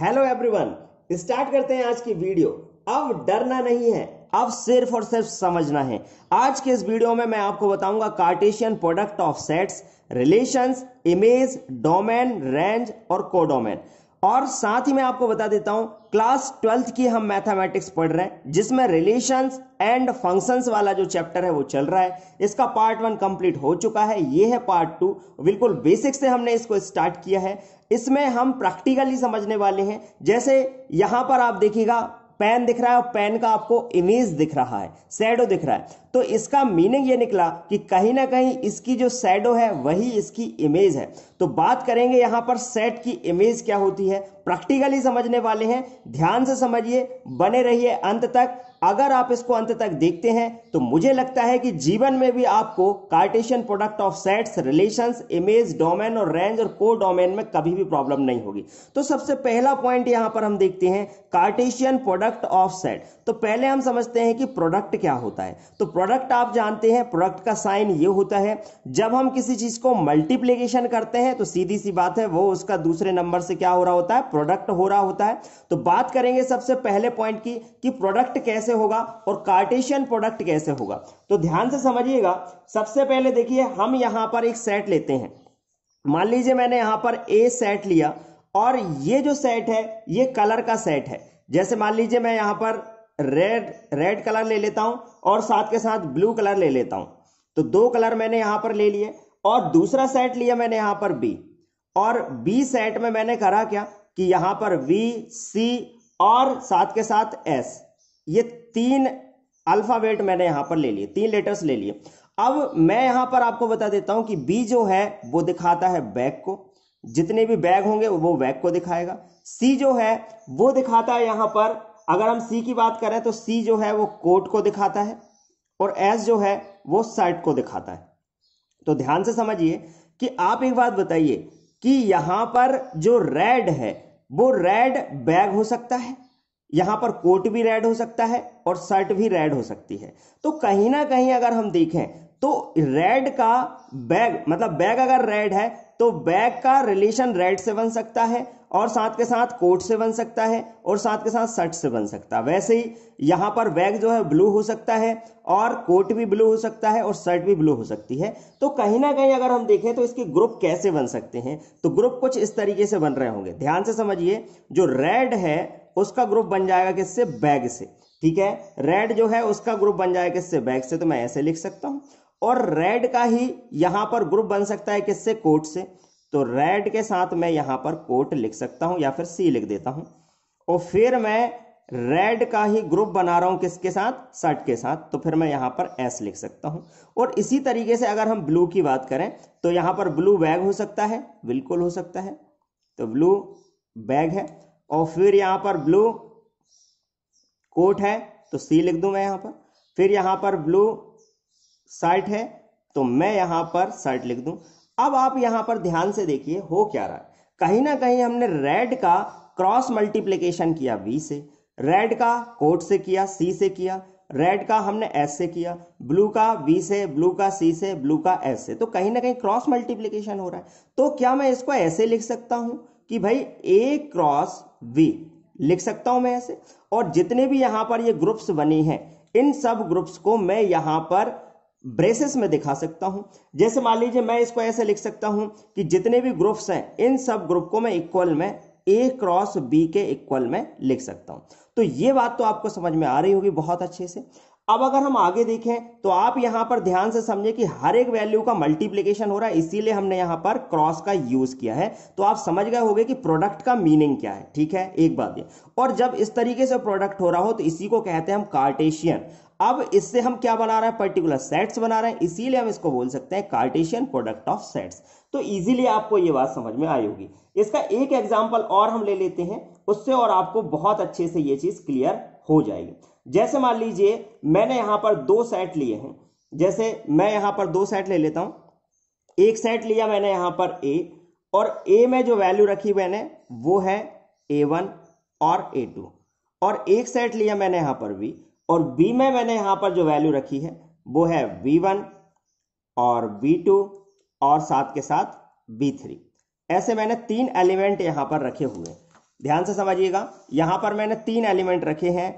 hello everyone start करते हैं आज की वीडियो अब डरना नहीं है अब सिर्फ और सिर्फ समझना है आज के इस वीडियो में मैं आपको बताऊंगा Cartesian product of sets relations image domain range और कोडोमेन और साथ ही मैं आपको बता देता हूं क्लास ट्वेल्थ की हम मैथमेटिक्स पढ़ रहे हैं जिसमें रिलेशंस एंड फंक्शंस वाला जो चैप्टर है वो चल रहा है इसका पार्ट वन कंप्लीट हो चुका है ये है पार्ट टू बिल्कुल बेसिक से हमने इसको स्टार्ट किया है इसमें हम प्रैक्टिकली समझने वाले हैं जैसे यहां पर आप देखिएगा पेन दिख रहा है और पेन का आपको इमेज दिख रहा है सैडो दिख रहा है तो इसका मीनिंग ये निकला कि कहीं ना कहीं इसकी जो सैडो है वही इसकी इमेज है तो बात करेंगे यहां पर सेट की इमेज क्या होती है प्रैक्टिकली समझने वाले हैं ध्यान से समझिए बने रहिए अंत तक अगर आप इसको अंत तक देखते हैं तो मुझे लगता है कि जीवन में भी आपको Cartesian product of sets relations image domain और रेंज और को डोमेन में कभी भी प्रॉब्लम नहीं होगी तो सबसे पहला पॉइंट यहां पर हम देखते हैं कार्टेशियन प्रोडक्ट ऑफ सेट तो पहले हम समझते हैं कि प्रोडक्ट क्या होता है तो प्रोडक्ट आप जानते हैं प्रोडक्ट का साइन ये होता है जब हम किसी चीज को मल्टीप्लीकेशन करते हैं तो सीधी सी बात है वो उसका दूसरे नंबर से क्या हो रहा होता है प्रोडक्ट हो रहा होता है तो बात करेंगे सबसे पहले पॉइंट की कि प्रोडक्ट कैसे कैसे होगा और कार्टेशियन प्रोडक्ट कैसे होगा तो ध्यान से समझिएगा सबसे पहले देखिए हम यहां पर एक सेट लेते हैं मान लीजिए मैंने यहां पर ए सेट लिया और ये जो सेट है ये कलर का सेट है जैसे मान लीजिए मैं यहां पर रेड रेड कलर ले लेता हूं और साथ के साथ ब्लू कलर ले लेता हूं तो दो कलर मैंने यहां पर ले लिए और दूसरा सेट लिया मैंने यहां पर बी और बी सेट में मैंने करा क्या कि यहां पर वी सी और साथ के साथ एस ये तीन अल्फाबेट मैंने यहां पर ले लिए तीन लेटर्स ले लिए अब मैं यहां पर आपको बता देता हूं कि बी जो है वो दिखाता है बैग को जितने भी बैग होंगे वो बैग को दिखाएगा सी जो है वो दिखाता है यहां पर अगर हम सी की बात करें तो सी जो है वो कोट को दिखाता है और एस जो है वो शर्ट को दिखाता है तो ध्यान से समझिए कि आप एक बात बताइए कि यहां पर जो रेड है वो रेड बैग हो सकता है यहां पर कोट भी रेड हो सकता है और शर्ट भी रेड हो सकती है तो कहीं ना कहीं अगर हम देखें तो रेड का बैग मतलब बैग अगर रेड है तो बैग का रिलेशन रेड से बन सकता है और साथ के साथ कोट से बन सकता है और साथ के साथ शर्ट से बन सकता है वैसे ही यहाँ पर बैग जो है ब्लू हो सकता है और कोट भी ब्लू हो सकता है और शर्ट भी ब्लू हो सकती है तो कहीं ना कहीं अगर हम देखें तो इसके ग्रुप कैसे बन सकते हैं तो ग्रुप कुछ इस तरीके से बन रहे होंगे ध्यान से समझिए जो रेड है उसका ग्रुप बन जाएगा किससे बैग से ठीक है रेड जो है उसका ग्रुप बन जाएगा किससे बैग से तो मैं ऐसे लिख सकता हूं और रेड का ही यहां पर ग्रुप बन सकता है किससे कोट से तो रेड के साथ मैं यहां पर कोट लिख सकता हूं या फिर सी लिख देता हूं और फिर मैं रेड का ही ग्रुप बना रहा हूं किसके साथ शर्ट के साथ तो फिर मैं यहां पर एस लिख सकता हूं और इसी तरीके से अगर हम ब्लू की बात करें तो यहां पर ब्लू बैग हो सकता है बिल्कुल हो सकता है तो ब्लू बैग है और फिर यहां पर ब्लू कोट है तो सी लिख दू मैं यहां पर फिर यहां पर ब्लू शर्ट है तो मैं यहां पर शर्ट लिख दू अब आप यहां पर ध्यान से देखिए हो क्या रहा है कहीं ना कहीं हमने रेड का क्रॉस मल्टीप्लीकेशन किया वी से रेड का कोट से किया सी से किया रेड का हमने एस से किया ब्लू का वी से ब्लू का सी से ब्लू का एस से तो कहीं ना कहीं क्रॉस मल्टीप्लीकेशन हो रहा है तो क्या मैं इसको ऐसे लिख सकता हूं कि भाई ए क्रॉस बी लिख सकता हूं मैं ऐसे और जितने भी यहां पर ये ग्रुप्स बनी हैं इन सब ग्रुप्स को मैं यहां पर ब्रेसेस में दिखा सकता हूं जैसे मान लीजिए मैं इसको ऐसे लिख सकता हूं कि जितने भी ग्रुप्स हैं इन सब ग्रुप को मैं इक्वल में ए क्रॉस बी के इक्वल में लिख सकता हूं तो ये बात तो आपको समझ में आ रही होगी बहुत अच्छे से अब अगर हम आगे देखें तो आप यहां पर ध्यान से समझें कि हर एक वैल्यू का मल्टीप्लीकेशन हो रहा है इसीलिए हमने यहां पर क्रॉस का यूज किया है तो आप समझ गए होंगे कि प्रोडक्ट का मीनिंग क्या है ठीक है एक बात ये और जब इस तरीके से प्रोडक्ट हो रहा हो तो इसी को कहते हैं हम कार्टेशियन अब इससे हम क्या बना रहे हैं पर्टिकुलर सेट्स बना रहे हैं इसीलिए हम इसको बोल सकते हैं कार्टेशियन प्रोडक्ट ऑफ सेट्स तो इजीली आपको ये बात समझ में आई होगी इसका एक एग्जाम्पल और हम ले लेते हैं उससे और आपको बहुत अच्छे से ये चीज क्लियर हो जाएगी जैसे मान लीजिए मैंने यहां पर दो सेट लिए हैं जैसे मैं यहां पर दो सेट ले लेता हूं एक सेट लिया मैंने यहां पर ए और ए में जो वैल्यू रखी मैंने वो है ए वन और ए टू और एक सेट लिया मैंने यहां पर बी और बी में मैंने यहां पर जो वैल्यू रखी है वो है बी वन और बी टू और साथ के साथ बी थ्री ऐसे मैंने तीन एलिमेंट यहां पर रखे हुए ध्यान से समझिएगा यहां पर मैंने तीन एलिमेंट रखे हैं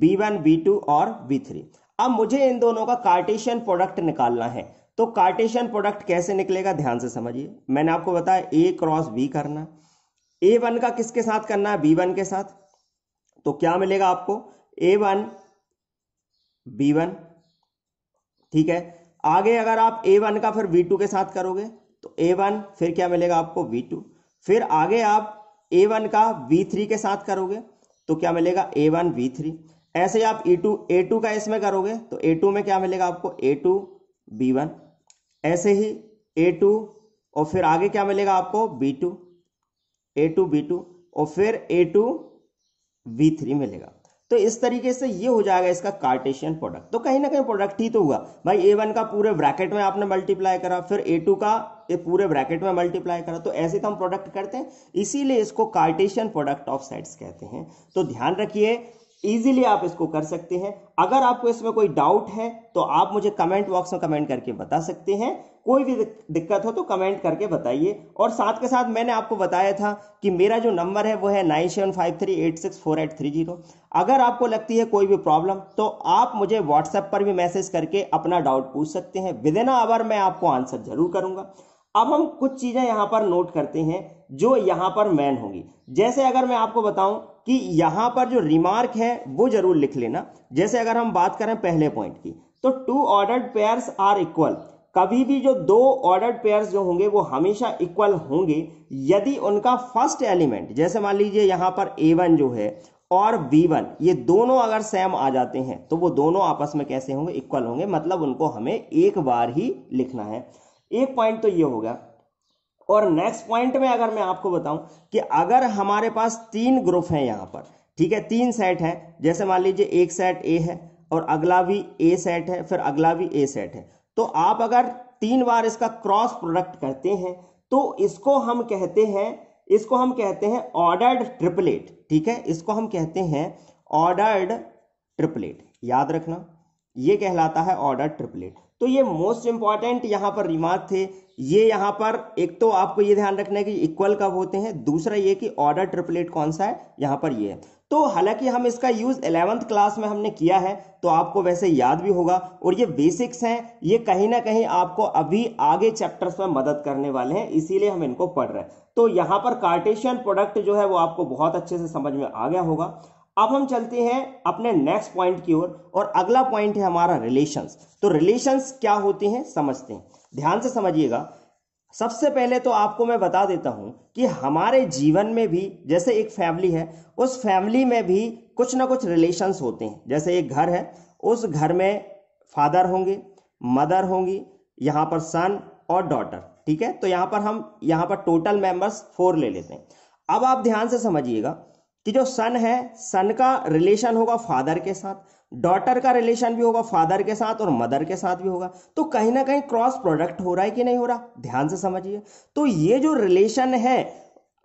बी वन बी टू और बी थ्री अब मुझे इन दोनों का कार्टेशियन प्रोडक्ट निकालना है तो कार्टेशियन प्रोडक्ट कैसे निकलेगा ध्यान से समझिए मैंने आपको बताया ए क्रॉस बी करना ए वन का किसके साथ करना है बी वन के साथ तो क्या मिलेगा आपको ए वन बी वन ठीक है आगे अगर आप ए वन का फिर बी टू के साथ करोगे तो ए वन फिर क्या मिलेगा आपको बी टू फिर आगे आप ए वन का बी थ्री के साथ करोगे तो क्या मिलेगा ए वन बी थ्री ऐसे ही आप ई टू ए टू का इसमें करोगे तो ए टू में क्या मिलेगा आपको ए टू बी वन ऐसे ही ए टू और फिर आगे क्या मिलेगा आपको B two A two B two और फिर ए टू बी थ्री मिलेगा तो इस तरीके से ये हो जाएगा इसका कार्टेशियन प्रोडक्ट तो कहीं ना कहीं प्रोडक्ट ही तो हुआ भाई ए वन का पूरे ब्रैकेट में आपने मल्टीप्लाई करा फिर ए टू का ये पूरे ब्रैकेट में मल्टीप्लाई करा तो ऐसे तो हम प्रोडक्ट करते हैं इसीलिए इसको कार्टेशियन प्रोडक्ट ऑफ सेट्स कहते हैं तो ध्यान रखिए इजीली आप इसको कर सकते हैं अगर आपको इसमें कोई डाउट है तो आप मुझे कमेंट बॉक्स में कमेंट करके बता सकते हैं कोई भी दिक्कत हो तो कमेंट करके बताइए और साथ के साथ मैंने आपको बताया था कि मेरा जो नंबर है वो है nine seven five three eight six four eight three zero अगर आपको लगती है कोई भी प्रॉब्लम तो आप मुझे व्हाट्सएप पर भी मैसेज करके अपना डाउट पूछ सकते हैं विद इन आवर मैं आपको आंसर जरूर करूंगा अब हम कुछ चीज़ें यहाँ पर नोट करते हैं जो यहाँ पर मैन होंगी जैसे अगर मैं आपको बताऊं कि यहां पर जो रिमार्क है वो जरूर लिख लेना जैसे अगर हम बात करें पहले पॉइंट की तो two ordered pairs are equal कभी भी जो दो ऑर्डर्ड पेयर्स जो होंगे वो हमेशा इक्वल होंगे यदि उनका फर्स्ट एलिमेंट जैसे मान लीजिए यहां पर ए वन जो है और वन ये दोनों अगर सेम आ जाते हैं तो वो दोनों आपस में कैसे होंगे इक्वल होंगे मतलब उनको हमें एक बार ही लिखना है एक पॉइंट तो ये होगा और नेक्स्ट पॉइंट में अगर मैं आपको बताऊं कि अगर हमारे पास तीन ग्रुप हैं यहां पर ठीक है तीन सेट हैं जैसे मान लीजिए एक सेट ए है और अगला भी ए सेट है फिर अगला भी ए सेट है तो आप अगर तीन बार इसका क्रॉस प्रोडक्ट करते हैं तो इसको हम कहते हैं इसको हम कहते हैं ऑर्डर्ड ट्रिपलेट ठीक है इसको हम कहते हैं ऑर्डर्ड ट्रिपलेट याद रखना ये कहलाता है ऑर्डर ट्रिपलेट तो ये मोस्ट इंपॉर्टेंट यहां पर रिमार्क थे ये यहां पर एक तो आपको ये ध्यान रखना है कि इक्वल कब होते हैं दूसरा ये कि ऑर्डर ट्रिपलेट कौन सा है यहां पर ये है तो हालांकि हम इसका यूज इलेवंथ क्लास में हमने किया है तो आपको वैसे याद भी होगा और ये बेसिक्स हैं ये कहीं ना कहीं आपको अभी आगे चैप्टर्स में मदद करने वाले हैं इसीलिए हम इनको पढ़ रहे हैं तो यहां पर कार्टेशियन प्रोडक्ट जो है वो आपको बहुत अच्छे से समझ में आ गया होगा अब हम चलते हैं अपने नेक्स्ट पॉइंट की ओर और अगला पॉइंट है हमारा रिलेशंस तो रिलेशंस क्या होते हैं समझते हैं ध्यान से समझिएगा सबसे पहले तो आपको मैं बता देता हूं कि हमारे जीवन में भी जैसे एक फैमिली है उस फैमिली में भी कुछ ना कुछ रिलेशंस होते हैं जैसे एक घर है उस घर में फादर होंगे मदर होंगी यहाँ पर सन और डॉटर ठीक है तो यहाँ पर हम यहाँ पर टोटल मेंबर्स फोर ले लेते हैं अब आप ध्यान से समझिएगा कि जो सन है सन का रिलेशन होगा फादर के साथ डॉटर का रिलेशन भी होगा फादर के साथ और मदर के साथ भी होगा तो कहीं ना कहीं क्रॉस प्रोडक्ट हो रहा है कि नहीं हो रहा ध्यान से समझिए तो ये जो रिलेशन है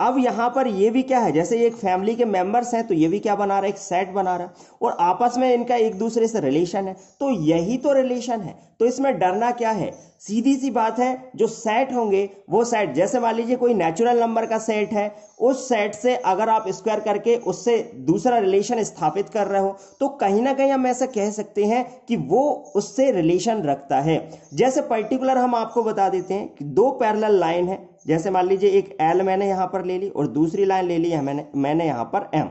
अब यहां पर ये भी क्या है जैसे एक फैमिली के मेंबर्स हैं तो ये भी क्या बना रहा है एक सेट बना रहा है और आपस में इनका एक दूसरे से रिलेशन है तो यही तो रिलेशन है तो इसमें डरना क्या है सीधी सी बात है जो सेट होंगे वो सेट जैसे मान लीजिए कोई नेचुरल नंबर का सेट है उस सेट से अगर आप स्क्वायर करके उससे दूसरा रिलेशन स्थापित कर रहे हो तो कहीं ना कहीं हम ऐसा कह सकते हैं कि वो उससे रिलेशन रखता है जैसे पर्टिकुलर हम आपको बता देते हैं कि दो पैरल लाइन है जैसे मान लीजिए एक एल मैंने यहां पर ले ली और दूसरी लाइन ले ली है मैंने मैंने यहां पर एम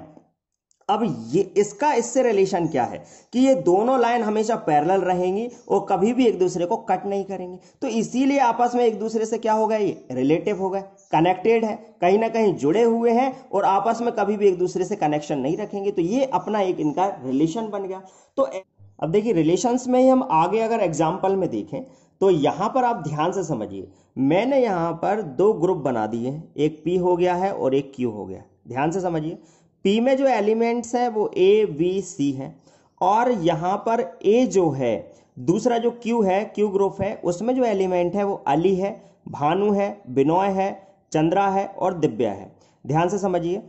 अब ये इसका इससे रिलेशन क्या है कि ये दोनों लाइन हमेशा पैरेलल रहेंगी और कभी भी एक दूसरे को कट नहीं करेंगे तो इसीलिए आपस में एक दूसरे से क्या होगा ये रिलेटिव होगा कनेक्टेड है कहीं ना कहीं जुड़े हुए हैं और आपस में कभी भी एक दूसरे से कनेक्शन नहीं रखेंगे तो ये अपना एक इनका रिलेशन बन गया तो अब देखिए रिलेशन में ही हम आगे अगर एग्जाम्पल में देखें तो यहाँ पर आप ध्यान से समझिए मैंने यहाँ पर दो ग्रुप बना दिए हैं एक पी हो गया है और एक क्यू हो गया ध्यान से समझिए पी में जो एलिमेंट्स हैं वो ए बी सी हैं और यहाँ पर ए जो है दूसरा जो क्यू है क्यू ग्रुप है उसमें जो एलिमेंट है वो अली है भानु है बिनोय है चंद्रा है और दिव्या है ध्यान से समझिए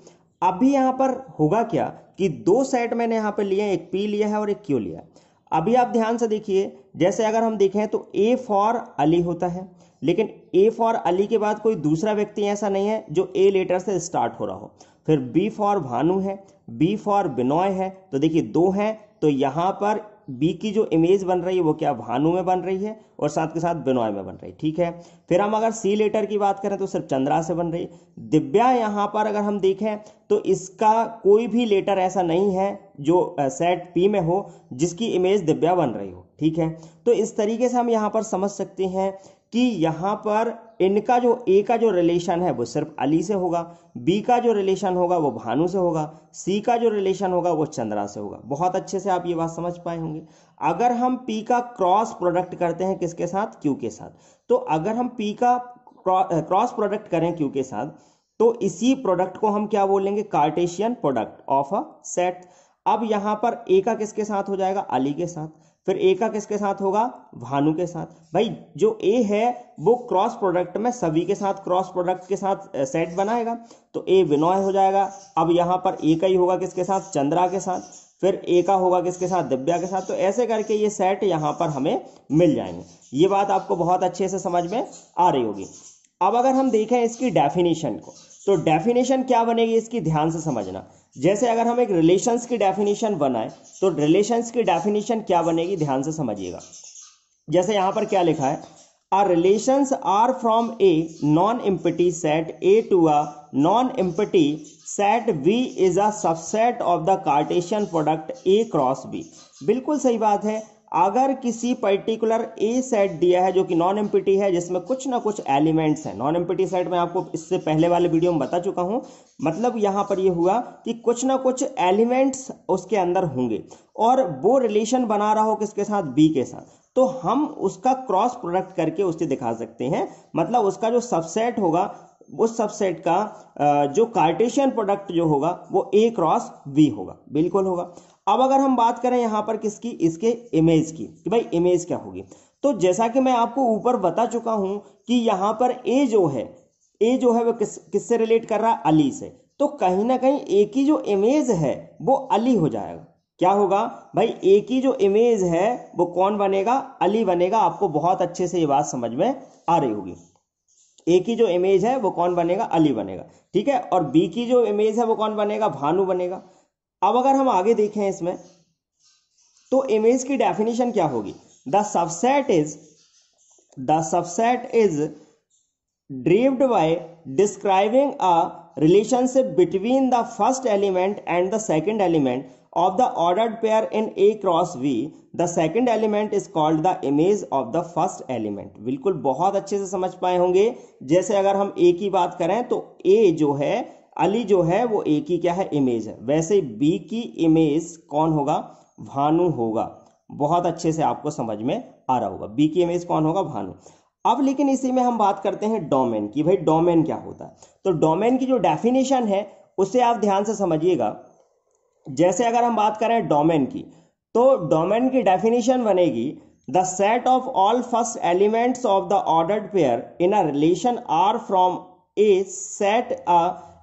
अभी यहाँ पर होगा क्या कि दो सेट मैंने यहाँ पर लिए एक पी लिया है और एक क्यू लिया अभी आप ध्यान से देखिए जैसे अगर हम देखें तो ए फॉर अली होता है लेकिन ए फॉर अली के बाद कोई दूसरा व्यक्ति ऐसा नहीं है जो ए लेटर से स्टार्ट हो रहा हो फिर बी फॉर भानु है बी फॉर बिनॉय है तो देखिए दो हैं तो यहाँ पर बी की जो इमेज बन रही है वो क्या भानु में बन रही है और साथ के साथ बिनॉय में बन रही है ठीक है फिर हम अगर सी लेटर की बात करें तो सिर्फ चंद्रा से बन रही है दिव्या यहाँ पर अगर हम देखें तो इसका कोई भी लेटर ऐसा नहीं है जो सेट पी में हो जिसकी इमेज दिव्या बन रही हो ठीक है तो इस तरीके से हम यहाँ पर समझ सकते हैं कि यहाँ पर इनका जो ए का जो रिलेशन है वो सिर्फ अली से होगा बी का जो रिलेशन होगा वो भानु से होगा सी का जो रिलेशन होगा वो चंद्रा से होगा बहुत अच्छे से आप ये बात समझ पाए होंगे अगर हम पी का क्रॉस प्रोडक्ट करते हैं किसके साथ क्यू के साथ तो अगर हम पी का क्रॉस प्रोडक्ट करें क्यू के साथ तो इसी प्रोडक्ट को हम क्या बोलेंगे Cartesian product of a set अब यहां पर ए का किसके साथ हो जाएगा अली के साथ फिर ए का किसके साथ होगा भानु के साथ भाई जो ए है वो क्रॉस प्रोडक्ट में सभी के साथ क्रॉस प्रोडक्ट के साथ सेट बनाएगा तो ए विनोय हो जाएगा अब यहाँ पर ए का ही होगा किसके साथ चंद्रा के साथ फिर ए का होगा किसके साथ दिव्या के साथ तो ऐसे करके ये सेट यहाँ पर हमें मिल जाएंगे ये बात आपको बहुत अच्छे से समझ में आ रही होगी अब अगर हम देखें इसकी डेफिनेशन को तो डेफिनेशन क्या बनेगी इसकी ध्यान से समझना जैसे अगर हम एक रिलेशंस की डेफिनेशन बनाए तो रिलेशंस की डेफिनेशन क्या बनेगी ध्यान से समझिएगा जैसे यहां पर क्या लिखा है R relations R from a non empty set A to a non empty set B is a subset of the Cartesian product A cross B बिल्कुल सही बात है अगर किसी पर्टिकुलर ए सेट दिया है जो कि नॉन एमपीटी है जिसमें कुछ ना कुछ एलिमेंट्स हैं नॉन एमपीटी सेट में आपको इससे पहले वाले वीडियो में बता चुका हूं मतलब यहां पर यह हुआ कि कुछ ना कुछ एलिमेंट्स उसके अंदर होंगे और वो रिलेशन बना रहा हो किसके साथ बी के साथ तो हम उसका क्रॉस प्रोडक्ट करके उसे दिखा सकते हैं मतलब उसका जो सबसेट होगा उस सबसेट का जो कार्टेशियन प्रोडक्ट जो होगा वो ए क्रॉस बी होगा बिल्कुल होगा अब अगर हम बात करें यहां पर किसकी इसके इमेज की कि भाई इमेज क्या होगी तो जैसा कि मैं आपको ऊपर बता चुका हूं कि यहां पर ए जो है ए जो है वो किस किससे रिलेट कर रहा है अली से तो कहीं ना कहीं ए की जो इमेज है वो अली हो जाएगा क्या होगा भाई ए की जो इमेज है वो कौन बनेगा अली बनेगा आपको बहुत अच्छे से ये बात समझ में आ रही होगी ए की जो इमेज है वो कौन बनेगा अली बनेगा ठीक है और बी की जो इमेज है वो कौन बनेगा भानु बनेगा अब अगर हम आगे देखें इसमें तो इमेज की डेफिनेशन क्या होगी the subset is the subset is derived by describing a relationship between the first element and the second element of the ordered pair in A cross B the second element is called the image of the first element बिल्कुल बहुत अच्छे से समझ पाए होंगे जैसे अगर हम ए की बात करें तो ए जो है अली जो है वो ए की क्या है इमेज है वैसे बी की इमेज कौन होगा भानु होगा बहुत अच्छे से आपको समझ में आ रहा होगा बी की इमेज कौन होगा भानु अब लेकिन इसी में हम बात करते हैं डोमेन की भाई डोमेन क्या होता है तो डोमेन की जो डेफिनेशन है उसे आप ध्यान से समझिएगा जैसे अगर हम बात करें डोमेन की तो डोमेन की डेफिनेशन बनेगी the set of all first elements of the ordered pair in a relation R from a set a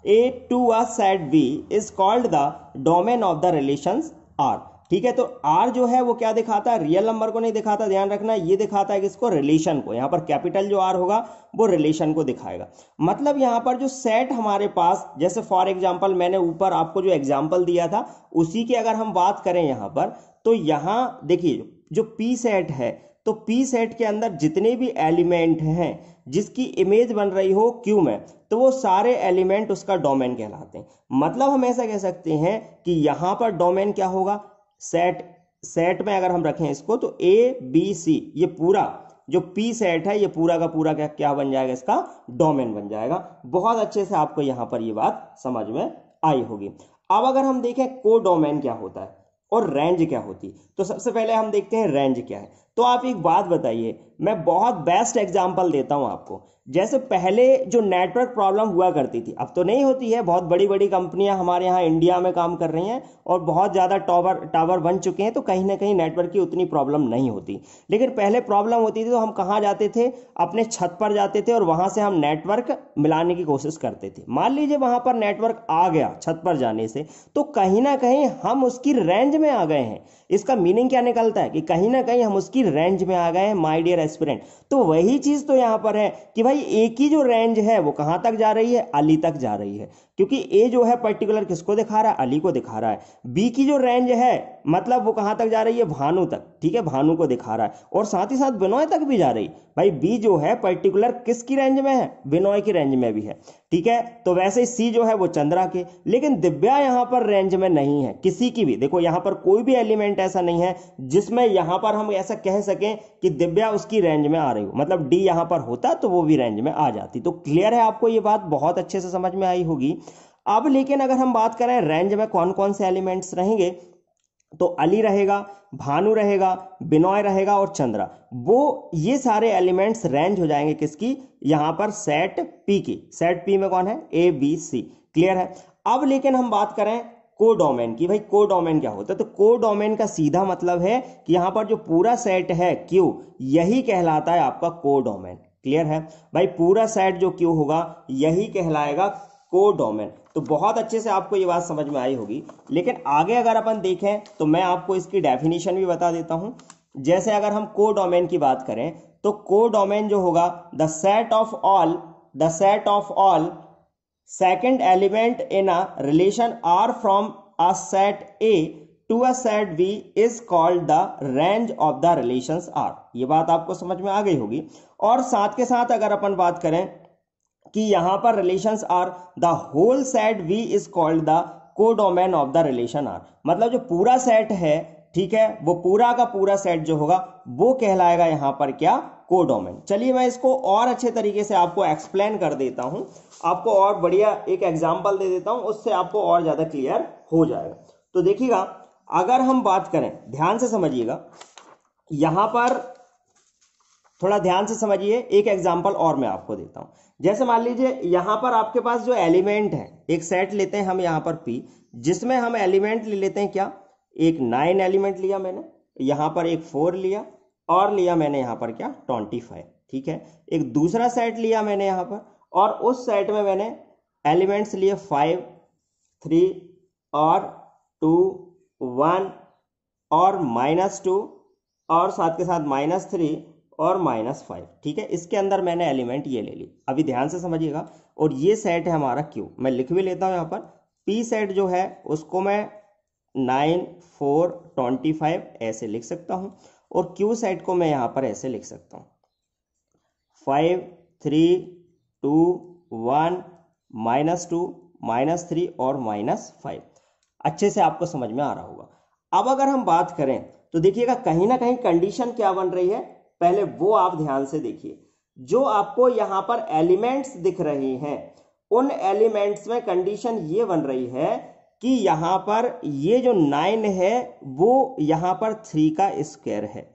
A to a set B is called the domain of the relations R ठीक है तो are जो है वो क्या दिखाता है real number को नहीं दिखाता ध्यान रखना ये दिखाता है कि इसको रिलेशन को यहाँ पर कैपिटल जो आर होगा वो रिलेशन को दिखाएगा मतलब यहाँ पर जो सेट हमारे पास जैसे फॉर एग्जाम्पल मैंने ऊपर आपको जो एग्जाम्पल दिया था उसी की अगर हम बात करें यहाँ पर तो यहाँ देखिए जो पी सेट है तो पी सेट के अंदर जितने भी एलिमेंट हैं जिसकी इमेज बन रही हो क्यू में तो वो सारे एलिमेंट उसका डोमेन कहलाते हैं मतलब हम ऐसा कह सकते हैं कि यहाँ पर डोमेन क्या होगा सेट सेट में अगर हम रखें इसको तो ए बी सी ये पूरा जो पी सेट है ये पूरा का पूरा क्या क्या बन जाएगा इसका डोमेन बन जाएगा बहुत अच्छे से आपको यहाँ पर ये बात समझ में आई होगी अब अगर हम देखें को डोमेन क्या होता है और रेंज क्या होती है तो सबसे पहले हम देखते हैं रेंज क्या है तो आप एक बात बताइए मैं बहुत बेस्ट एग्जाम्पल देता हूँ आपको जैसे पहले जो नेटवर्क प्रॉब्लम हुआ करती थी अब तो नहीं होती है बहुत बड़ी बड़ी कंपनियां हमारे यहाँ इंडिया में काम कर रही हैं और बहुत ज़्यादा टावर टावर बन चुके हैं तो कहीं ना कहीं नेटवर्क की उतनी प्रॉब्लम नहीं होती लेकिन पहले प्रॉब्लम होती थी तो हम कहाँ जाते थे अपने छत पर जाते थे और वहाँ से हम नेटवर्क मिलाने की कोशिश करते थे मान लीजिए वहाँ पर नेटवर्क आ गया छत पर जाने से तो कहीं ना कहीं हम उसकी रेंज में आ गए हैं इसका मीनिंग क्या निकलता है कि कहीं ना कहीं हम उसकी रेंज में आ गए हैं माई डियर एस्पिरेंट तो वही चीज़ तो यहाँ पर है कि भाई एक ही जो रेंज है वो कहां तक जा रही है अली तक जा रही है क्योंकि ए जो है पर्टिकुलर किसको दिखा रहा है अली को दिखा रहा है बी की जो रेंज है मतलब वो कहां तक जा रही है भानु तक ठीक है भानु को दिखा रहा है और साथ ही साथ बिनॉय तक भी जा रही भाई बी जो है पर्टिकुलर किसकी रेंज में है बिनोय की रेंज में भी है ठीक है तो वैसे ही सी जो है वो चंद्रा के लेकिन दिव्या यहां पर रेंज में नहीं है किसी की भी देखो यहां पर कोई भी एलिमेंट ऐसा नहीं है जिसमें यहां पर हम ऐसा कह सकें कि दिव्या उसकी रेंज में आ रही हो मतलब डी यहां पर होता तो वो भी रेंज में आ जाती तो क्लियर है आपको ये बात बहुत अच्छे से समझ में आई होगी अब लेकिन अगर हम बात करें रेंज में कौन कौन से एलिमेंट्स रहेंगे तो अली रहेगा भानु रहेगा बिनॉय रहेगा और चंद्रा वो ये सारे एलिमेंट्स रेंज हो जाएंगे किसकी यहां पर सेट पी की सेट पी में कौन है ए बी सी क्लियर है अब लेकिन हम बात करें कोडोमेन की भाई कोडोमेन क्या होता है तो कोडोमेन का सीधा मतलब है कि यहां पर जो पूरा सेट है क्यू यही कहलाता है आपका कोडोमेन क्लियर है भाई पूरा सेट जो क्यू होगा यही कहलाएगा कोडोमेन डोमेन तो बहुत अच्छे से आपको ये बात समझ में आई होगी लेकिन आगे अगर अपन देखें तो मैं आपको इसकी डेफिनेशन भी बता देता हूं जैसे अगर हम को डोमेन की बात करें तो को डोमेन जो होगा the set of all the set of all second element in a relation R from a set A to a set B is called the range of the relation R ये बात आपको समझ में आ गई होगी और साथ के साथ अगर अपन बात करें कि यहां पर relations R the whole set B is called the codomain of the relation R मतलब जो पूरा सेट है ठीक है वो पूरा का पूरा सेट जो होगा वो कहलाएगा यहां पर क्या को डोमेन चलिए मैं इसको और अच्छे तरीके से आपको एक्सप्लेन कर देता हूं आपको और बढ़िया एक एग्जाम्पल दे देता हूं उससे आपको और ज्यादा क्लियर हो जाएगा तो देखिएगा अगर हम बात करें ध्यान से समझिएगा यहां पर थोड़ा ध्यान से समझिए एक एग्जाम्पल और मैं आपको देता हूं जैसे मान लीजिए यहां पर आपके पास जो एलिमेंट है एक सेट लेते हैं हम यहां पर पी जिसमें हम एलिमेंट ले लेते हैं क्या एक नाइन एलिमेंट लिया मैंने यहां पर एक फोर लिया और लिया मैंने यहाँ पर क्या ट्वेंटी फाइव ठीक है एक दूसरा सेट लिया मैंने यहाँ पर और उस सेट में मैंने एलिमेंट्स लिए फाइव थ्री और टू वन और माइनस टू और साथ के साथ माइनस थ्री और माइनस फाइव ठीक है इसके अंदर मैंने एलिमेंट ये ले ली अभी ध्यान से समझिएगा और ये सेट है हमारा क्यू मैं लिख भी लेता हूँ यहाँ पर पी सेट जो है उसको मैं नाइन फोर ट्वेंटी फाइव ऐसे लिख सकता हूँ और क्यू सेट को मैं यहाँ पर ऐसे लिख सकता हूँ five three two one minus two minus three और माइनस फाइव अच्छे से आपको समझ में आ रहा होगा अब अगर हम बात करें तो देखिएगा कहीं ना कहीं कंडीशन क्या बन रही है पहले वो आप ध्यान से देखिए जो आपको यहाँ पर एलिमेंट्स दिख रहे हैं उन एलिमेंट्स में कंडीशन ये बन रही है कि यहाँ पर ये जो नाइन है वो यहाँ पर थ्री का स्क्वायर है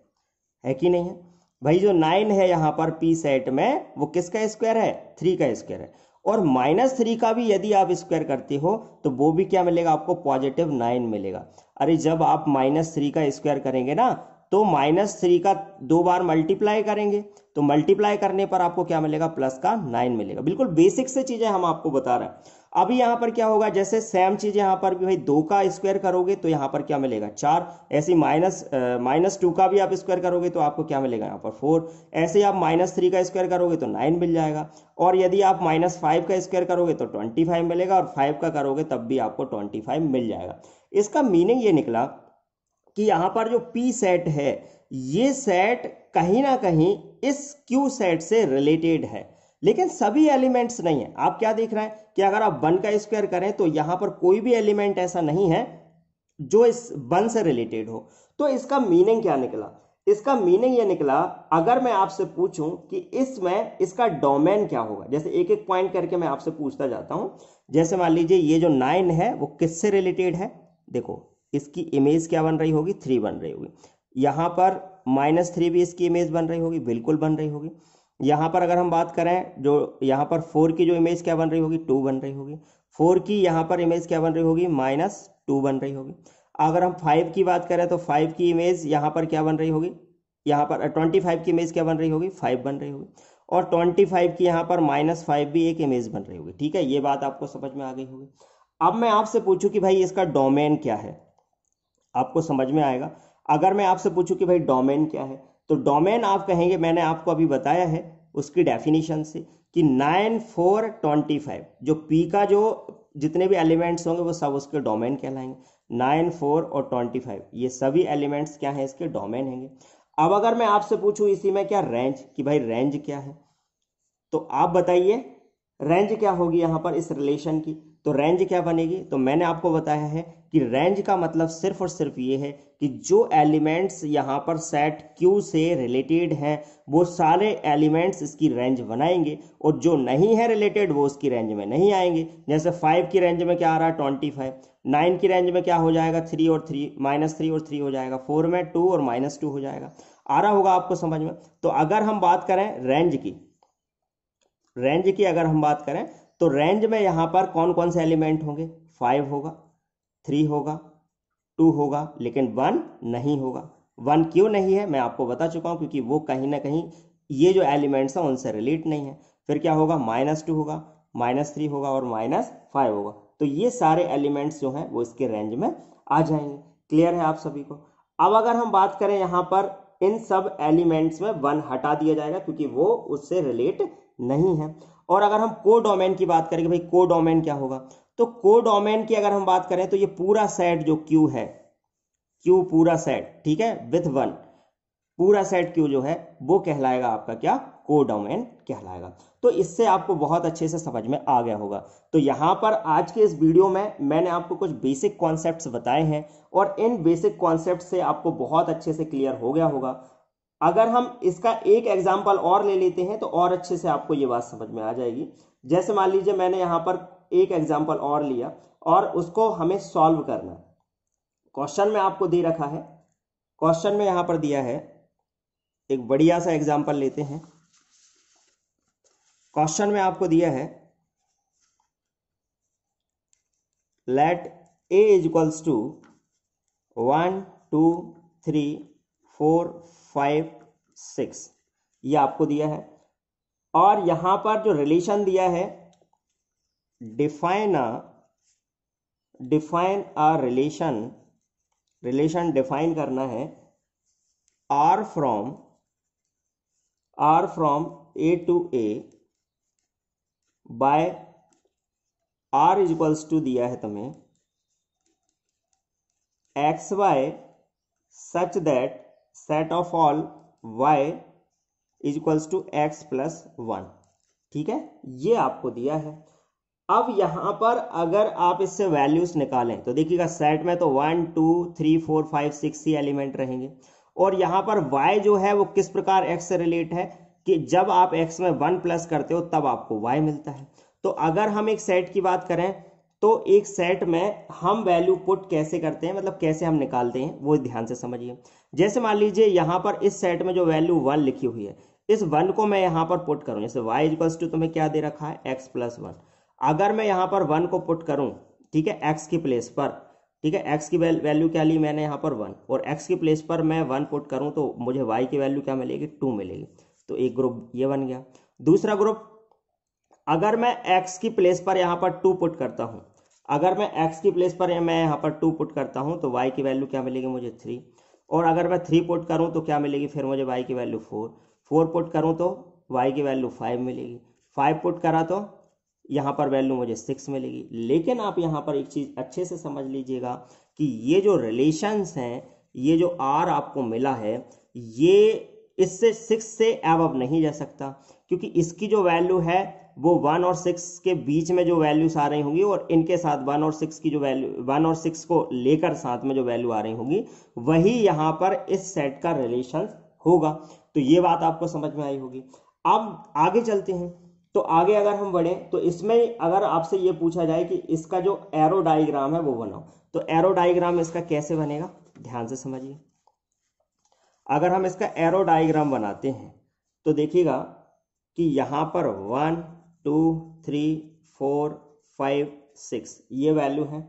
है कि नहीं है भाई जो नाइन है यहाँ पर पी सेट में वो किसका स्क्वायर है थ्री का स्क्वायर है और माइनस थ्री का भी यदि आप स्क्वायर करते हो तो वो भी क्या मिलेगा आपको पॉजिटिव नाइन मिलेगा अरे जब आप माइनस थ्री का स्क्वायर करेंगे ना तो माइनस थ्री का दो बार मल्टीप्लाई करेंगे तो मल्टीप्लाई करने पर आपको क्या मिलेगा प्लस का नाइन मिलेगा बिल्कुल बेसिक से चीजें हम आपको बता रहे हैं अभी यहां पर क्या होगा जैसे सेम चीज यहां पर भी भाई दो का स्क्वायर करोगे तो यहां पर क्या मिलेगा चार ऐसे माइनस माइनस टू का भी आप स्क्वायर करोगे तो आपको क्या मिलेगा यहां पर फोर ऐसे आप माइनस थ्री का स्क्वायर करोगे तो नाइन मिल जाएगा और यदि आप माइनस फाइव का स्क्वायर करोगे तो ट्वेंटी फाइव मिलेगा और फाइव का करोगे तब भी आपको ट्वेंटी फाइव मिल जाएगा इसका मीनिंग ये निकला कि यहां पर जो पी सेट है ये सेट कहीं ना कहीं इस क्यू सेट से रिलेटेड है लेकिन सभी एलिमेंट्स नहीं है आप क्या देख रहे हैं कि अगर आप वन का स्क्वायर करें तो यहां पर कोई भी एलिमेंट ऐसा नहीं है जो इस वन से रिलेटेड हो तो इसका मीनिंग क्या निकला इसका मीनिंग ये निकला अगर मैं आपसे पूछूं कि इसमें इसका डोमेन क्या होगा जैसे एक एक पॉइंट करके मैं आपसे पूछता जाता हूं जैसे मान लीजिए ये जो नाइन है वो किससे रिलेटेड है देखो इसकी इमेज क्या बन रही होगी थ्री बन रही होगी यहाँ पर माइनस थ्री भी इसकी इमेज बन रही होगी बिल्कुल बन रही होगी यहाँ पर अगर हम बात करें जो यहाँ पर फोर की जो इमेज क्या बन रही होगी टू बन रही होगी फोर की यहाँ पर इमेज क्या बन रही होगी माइनस टू बन रही होगी अगर हम फाइव की बात करें तो फाइव की इमेज यहाँ पर क्या बन रही होगी यहाँ पर ट्वेंटी फाइव की इमेज क्या बन रही होगी फाइव बन रही होगी और ट्वेंटी फाइव की यहाँ पर माइनस फाइव भी एक इमेज बन रही होगी ठीक है ये बात आपको समझ में आ गई होगी अब मैं आपसे पूछूं कि भाई इसका डोमेन क्या है आपको समझ में आएगा अगर मैं आपसे पूछूं कि भाई डोमेन क्या है तो डोमेन आप कहेंगे मैंने आपको अभी बताया है उसकी डेफिनेशन से कि नाइन फोर ट्वेंटी फाइव जो पी का जो जितने भी एलिमेंट्स होंगे वो सब उसके डोमेन कहलाएंगे नाइन फोर और ट्वेंटी फाइव ये सभी एलिमेंट्स क्या हैं इसके डोमेन हैंगे अब अगर मैं आपसे पूछूं इसी में क्या रेंज कि भाई रेंज क्या है तो आप बताइए रेंज क्या होगी यहाँ पर इस रिलेशन की तो रेंज क्या बनेगी तो मैंने आपको बताया है कि रेंज का मतलब सिर्फ और सिर्फ ये है कि जो एलिमेंट्स यहाँ पर सेट क्यू से रिलेटेड हैं वो सारे एलिमेंट्स इसकी रेंज बनाएंगे और जो नहीं है रिलेटेड वो उसकी रेंज में नहीं आएंगे जैसे फाइव की रेंज में क्या आ रहा है ट्वेंटी फाइव नाइन की रेंज में क्या हो जाएगा थ्री और थ्री माइनस थ्री और थ्री हो जाएगा फोर में टू और माइनस टू हो जाएगा आ रहा होगा आपको समझ में तो अगर हम बात करें रेंज की रेंज की अगर हम बात करें तो रेंज में यहां पर कौन कौन से एलिमेंट होंगे फाइव होगा थ्री होगा टू होगा लेकिन वन नहीं होगा वन क्यों नहीं है मैं आपको बता चुका हूं क्योंकि वो कहीं ना कहीं ये जो एलिमेंट्स हैं उनसे रिलेट नहीं है फिर क्या होगा माइनस टू होगा माइनस थ्री होगा और माइनस फाइव होगा तो ये सारे एलिमेंट्स जो हैं वो इसके रेंज में आ जाएंगे क्लियर है आप सभी को अब अगर हम बात करें यहां पर इन सब एलिमेंट्स में वन हटा दिया जाएगा क्योंकि वो उससे रिलेट नहीं है और अगर हम को डोमेन की बात करेंगे भाई को डोमेन क्या होगा तो को डोमेन की अगर हम बात करें तो ये पूरा सेट जो क्यू है क्यू पूरा सेट ठीक है विथ वन पूरा सेट क्यू जो है वो कहलाएगा आपका क्या को डोमेन कहलाएगा तो इससे आपको बहुत अच्छे से समझ में आ गया होगा तो यहां पर आज के इस वीडियो में मैंने आपको कुछ बेसिक कॉन्सेप्ट्स बताए हैं और इन बेसिक कॉन्सेप्ट से आपको बहुत अच्छे से क्लियर हो गया होगा अगर हम इसका एक एग्जाम्पल और ले लेते हैं तो और अच्छे से आपको ये बात समझ में आ जाएगी जैसे मान लीजिए मैंने यहाँ पर एक एग्जाम्पल और लिया और उसको हमें सॉल्व करना क्वेश्चन में आपको दे रखा है क्वेश्चन में यहाँ पर दिया है एक बढ़िया सा एग्जाम्पल लेते हैं क्वेश्चन में आपको दिया है let A is equals to one two three four five six ये आपको दिया है और यहां पर जो रिलेशन दिया है define a define a relation relation define करना है R from R from A to A by R is to दिया है तुम्हें X Y such that set of all y is equals to X plus one ठीक है ये आपको दिया है अब यहां पर अगर आप इससे वैल्यूज निकालें तो देखिएगा सेट में तो one two three four five six ही एलिमेंट रहेंगे और यहां पर y जो है वो किस प्रकार x से रिलेट है कि जब आप x में वन प्लस करते हो तब आपको y मिलता है तो अगर हम एक सेट की बात करें तो एक सेट में हम वैल्यू पुट कैसे करते हैं मतलब कैसे हम निकालते हैं वो ध्यान से समझिए जैसे मान लीजिए यहाँ पर इस सेट में जो वैल्यू वन लिखी हुई है इस वन को मैं यहाँ पर पुट करूँ जैसे वाई इक्वल्स टू तुम्हें क्या दे रखा है एक्स प्लस वन अगर मैं यहाँ पर वन को पुट करूँ ठीक है एक्स की प्लेस पर ठीक है एक्स की वैल्यू क्या ली मैंने यहाँ पर वन और एक्स की प्लेस पर मैं वन पुट करूँ तो मुझे वाई की वैल्यू क्या मिलेगी टू मिलेगी तो एक ग्रुप ये बन गया दूसरा ग्रुप अगर मैं x की प्लेस पर यहाँ पर टू पुट करता हूँ अगर मैं एक्स की प्लेस पर मैं यहाँ पर टू पुट करता हूँ तो वाई की वैल्यू क्या मिलेगी मुझे थ्री और अगर मैं थ्री पुट करूँ तो क्या मिलेगी फिर मुझे वाई की वैल्यू फोर फोर पुट करूँ तो वाई की वैल्यू फाइव मिलेगी फाइव पुट करा तो यहाँ पर वैल्यू मुझे सिक्स मिलेगी लेकिन आप यहाँ पर एक चीज़ अच्छे से समझ लीजिएगा कि ये जो रिलेशंस हैं ये जो आर आपको मिला है ये इससे सिक्स से एब अब नहीं जा सकता क्योंकि इसकी जो वैल्यू है वो वन और सिक्स के बीच में जो वैल्यूज आ रही होंगी और इनके साथ वन और सिक्स की जो वैल्यू वन और सिक्स को लेकर साथ में जो वैल्यू आ रही होंगी वही यहाँ पर इस सेट का रिलेशन होगा तो ये बात आपको समझ में आई होगी अब आगे चलते हैं तो आगे अगर हम बढ़े तो इसमें अगर आपसे ये पूछा जाए कि इसका जो एरो डायग्राम है वो बनाओ तो एरो डायग्राम इसका कैसे बनेगा ध्यान से समझिए अगर हम इसका एरो डायग्राम बनाते हैं तो देखिएगा कि यहां पर one two three four five six ये वैल्यू है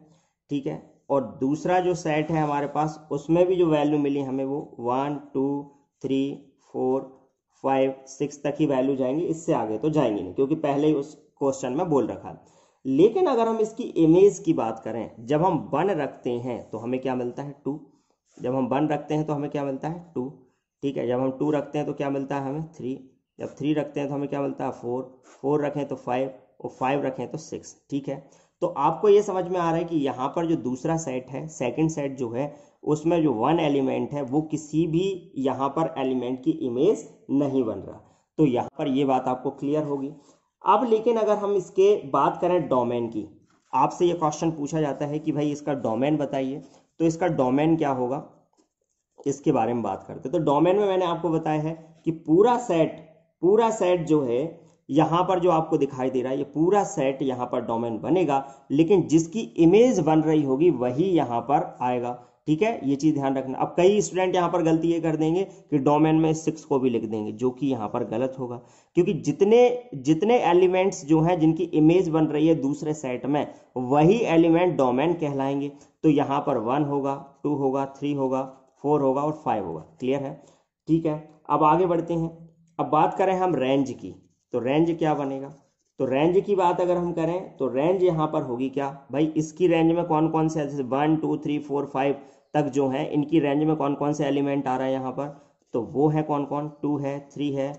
ठीक है और दूसरा जो सेट है हमारे पास उसमें भी जो वैल्यू मिली हमें वो one two three four five six तक ही वैल्यू जाएंगी इससे आगे तो जाएंगी नहीं क्योंकि पहले ही उस क्वेश्चन में बोल रखा है लेकिन अगर हम इसकी इमेज की बात करें जब हम वन रखते हैं तो हमें क्या मिलता है टू जब हम वन रखते हैं तो हमें क्या मिलता है टू ठीक है जब हम टू रखते हैं तो क्या मिलता है हमें थ्री जब थ्री रखते हैं तो हमें क्या मिलता है फोर फोर रखें तो फाइव और फाइव रखें तो सिक्स ठीक है तो आपको ये समझ में आ रहा है कि यहाँ पर जो दूसरा सेट है सेकंड सेट जो है उसमें जो वन एलिमेंट है वो किसी भी यहाँ पर एलिमेंट की इमेज नहीं बन रहा तो यहाँ पर ये बात आपको क्लियर होगी अब लेकिन अगर हम इसके बात करें डोमेन की आपसे ये क्वेश्चन पूछा जाता है कि भाई इसका डोमेन बताइए तो इसका डोमेन क्या होगा इसके बारे में बात करते तो डोमेन में मैंने आपको बताया है कि पूरा सेट पूरा सेट जो है यहाँ पर जो आपको दिखाई दे रहा है ये पूरा सेट यहाँ पर डोमेन बनेगा लेकिन जिसकी इमेज बन रही होगी वही यहाँ पर आएगा ठीक है ये चीज ध्यान रखना अब कई स्टूडेंट यहाँ पर गलती ये कर देंगे कि डोमेन में सिक्स को भी लिख देंगे जो कि यहाँ पर गलत होगा क्योंकि जितने जितने एलिमेंट्स जो हैं जिनकी इमेज बन रही है दूसरे सेट में वही एलिमेंट डोमेन कहलाएंगे तो यहाँ पर वन होगा टू होगा थ्री होगा फोर होगा और फाइव होगा क्लियर है ठीक है अब आगे बढ़ते हैं अब बात करें हम रेंज की तो रेंज क्या बनेगा तो रेंज की बात अगर हम करें तो रेंज यहाँ पर होगी क्या भाई इसकी रेंज में कौन कौन से जैसे one two three four five तक जो है इनकी रेंज में कौन कौन से एलिमेंट आ रहा है यहाँ पर तो वो है कौन कौन टू है थ्री है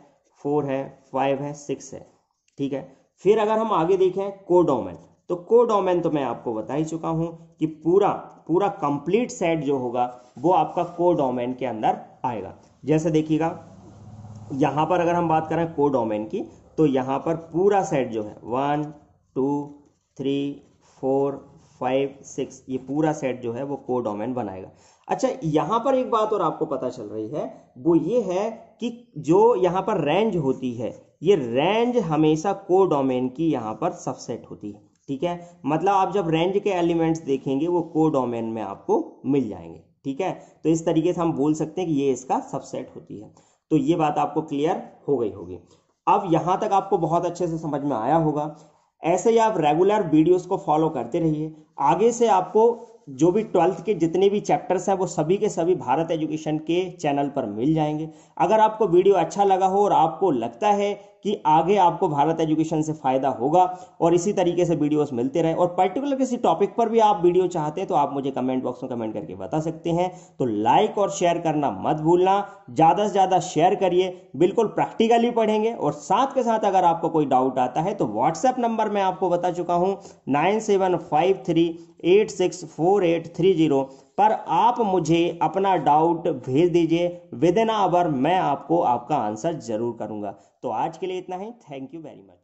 फोर है फाइव है सिक्स है ठीक है फिर अगर हम आगे देखें कोडोमेन तो कोडोमेन तो मैं आपको बता ही चुका हूँ कि पूरा पूरा कंप्लीट सेट जो होगा वो आपका कोडोमेन के अंदर आएगा जैसे देखिएगा यहाँ पर अगर हम बात करें को डोमेन की तो यहाँ पर पूरा सेट जो है one two three four five six ये पूरा सेट जो है वो को डोमेन बनाएगा अच्छा यहाँ पर एक बात और आपको पता चल रही है वो ये है कि जो यहाँ पर रेंज होती है ये रेंज हमेशा को डोमेन की यहाँ पर सबसेट होती है ठीक है मतलब आप जब रेंज के एलिमेंट्स देखेंगे वो को डोमेन में आपको मिल जाएंगे ठीक है तो इस तरीके से हम बोल सकते हैं कि ये इसका सबसेट होती है तो ये बात आपको क्लियर हो गई होगी अब यहाँ तक आपको बहुत अच्छे से समझ में आया होगा ऐसे ही आप रेगुलर वीडियोस को फॉलो करते रहिए आगे से आपको जो भी ट्वेल्थ के जितने भी चैप्टर्स हैं वो सभी के सभी भारत एजुकेशन के चैनल पर मिल जाएंगे अगर आपको वीडियो अच्छा लगा हो और आपको लगता है कि आगे आपको भारत एजुकेशन से फायदा होगा और इसी तरीके से वीडियोस मिलते रहे और पर्टिकुलर किसी टॉपिक पर भी आप वीडियो चाहते हैं तो आप मुझे कमेंट बॉक्स में कमेंट करके बता सकते हैं तो लाइक और शेयर करना मत भूलना ज़्यादा से ज़्यादा शेयर करिए बिल्कुल प्रैक्टिकली पढ़ेंगे और साथ के साथ अगर आपको कोई डाउट आता है तो व्हाट्सएप नंबर मैं आपको बता चुका हूं nine seven five three eight six four eight three zero पर आप मुझे अपना डाउट भेज दीजिए विद इन आवर मैं आपको आपका आंसर जरूर करूंगा तो आज के लिए इतना ही थैंक यू वेरी मच